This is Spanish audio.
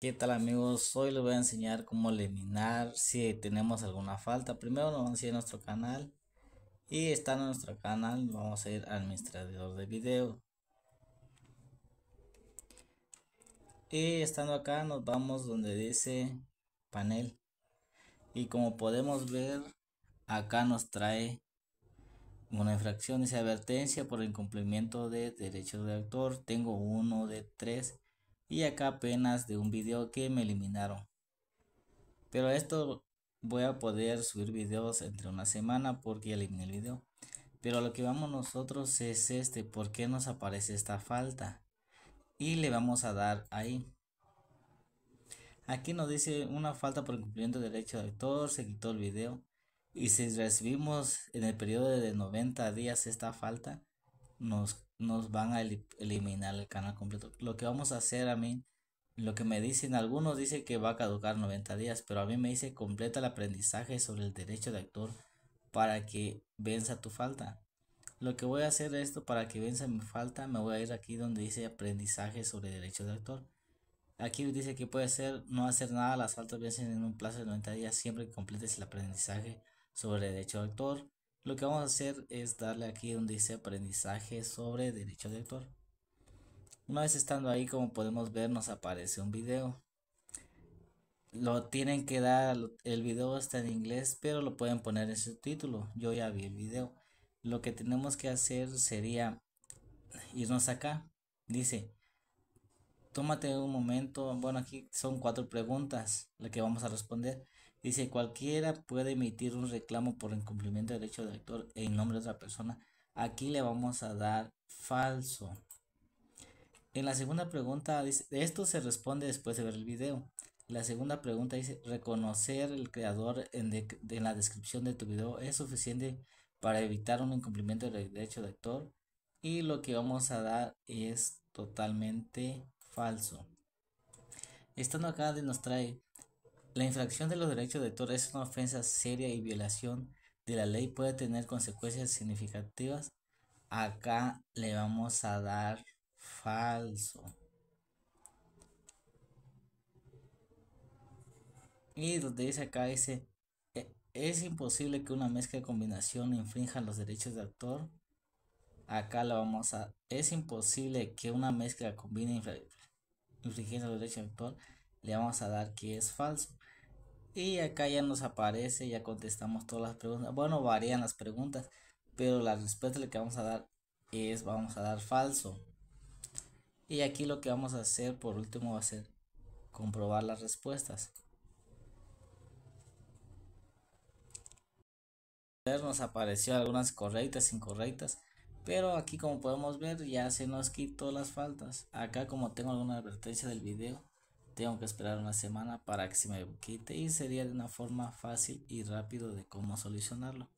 ¿Qué tal amigos? Hoy les voy a enseñar cómo eliminar si tenemos alguna falta. Primero nos vamos a ir a nuestro canal y estando en nuestro canal vamos a ir a administrador de video. Y estando acá nos vamos donde dice panel. Y como podemos ver acá nos trae una infracción, dice advertencia por incumplimiento de derechos de autor. Tengo uno de tres y acá apenas de un video que me eliminaron. Pero esto voy a poder subir videos entre una semana porque eliminé el video. Pero lo que vamos nosotros es este, ¿por qué nos aparece esta falta? Y le vamos a dar ahí. Aquí nos dice una falta por incumplimiento de derecho de autor, se quitó el video. Y si recibimos en el periodo de 90 días esta falta, nos, van a eliminar el canal completo. Lo que vamos a hacer a mí, lo que me dicen algunos, dice que va a caducar 90 días, pero a mí me dice completa el aprendizaje sobre el derecho de actor para que venza tu falta. Lo que voy a hacer esto para que venza mi falta, me voy a ir aquí donde dice aprendizaje sobre derecho de actor Aquí dice que puede ser no hacer nada, las faltas vencen en un plazo de 90 días siempre que completes el aprendizaje sobre derecho de actor lo que vamos a hacer es darle aquí donde dice aprendizaje sobre derecho de autor. Una vez estando ahí, como podemos ver, nos aparece un video. Lo tienen que dar, el video está en inglés, pero lo pueden poner en su título. Yo ya vi el video. Lo que tenemos que hacer sería irnos acá. Dice, tómate un momento. Bueno, aquí son cuatro preguntas las que vamos a responder. Dice, cualquiera puede emitir un reclamo por incumplimiento de derecho de actor en nombre de otra persona. Aquí le vamos a dar falso. En la segunda pregunta dice, esto se responde después de ver el video. La segunda pregunta dice, reconocer el creador en, la descripción de tu video es suficiente para evitar un incumplimiento de derecho de actor Y lo que vamos a dar es totalmente falso. Estando acá nos trae la infracción de los derechos de autor es una ofensa seria y violación de la ley puede tener consecuencias significativas. Acá le vamos a dar falso. Y donde dice acá dice, e-, es imposible que una mezcla de combinación infrinja los derechos de autor. Acá le vamos a, es imposible que una mezcla combine infringiendo los derechos de autor. Le vamos a dar que es falso. Y acá ya nos aparece, ya contestamos todas las preguntas. Bueno, varían las preguntas, pero la respuesta que vamos a dar es vamos a dar falso. Y aquí lo que vamos a hacer por último va a ser comprobar las respuestas. Nos apareció algunas correctas, incorrectas, pero aquí como podemos ver ya se nos quitó las faltas. Acá como tengo alguna advertencia del video, tengo que esperar una semana para que se me quite y sería de una forma fácil y rápido de cómo solucionarlo.